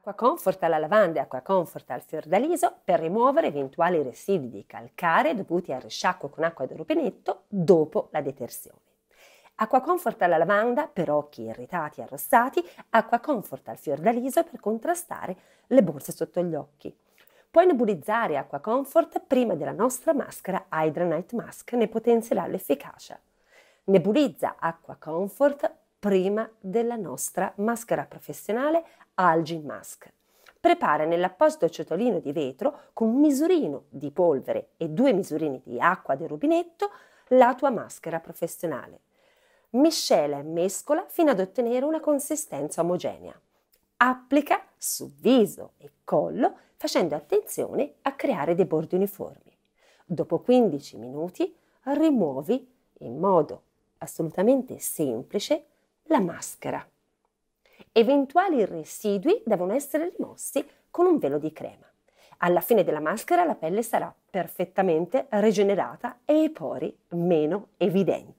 Acqua Comfort alla lavanda e acqua Comfort al fiordaliso per rimuovere eventuali residui di calcare dovuti al risciacquo con acqua da rubinetto dopo la detersione. Acqua Comfort alla lavanda per occhi irritati e arrossati, acqua Comfort al fiordaliso per contrastare le borse sotto gli occhi. Puoi nebulizzare acqua Comfort prima della nostra maschera Hydra Night Mask, ne potenzierà l'efficacia. Nebulizza acqua Comfort prima della nostra maschera professionale Algin Mask. Prepara nell'apposito ciotolino di vetro con un misurino di polvere e due misurini di acqua del rubinetto la tua maschera professionale. Miscela e mescola fino ad ottenere una consistenza omogenea. Applica su viso e collo facendo attenzione a creare dei bordi uniformi. Dopo 15 minuti rimuovi in modo assolutamente semplice la maschera. Eventuali residui devono essere rimossi con un velo di crema. Alla fine della maschera la pelle sarà perfettamente rigenerata e i pori meno evidenti.